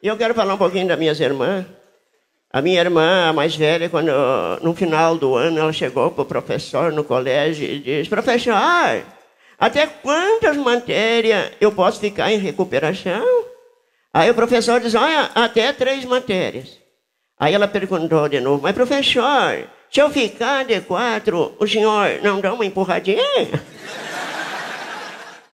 E eu quero falar um pouquinho das minhas irmãs. A minha irmã, a mais velha, quando no final do ano ela chegou para o professor no colégio e disse: Professor, até quantas matérias eu posso ficar em recuperação? Aí o professor diz: Olha, até três matérias. Aí ela perguntou de novo: Mas professor, se eu ficar de quatro, o senhor não dá uma empurradinha?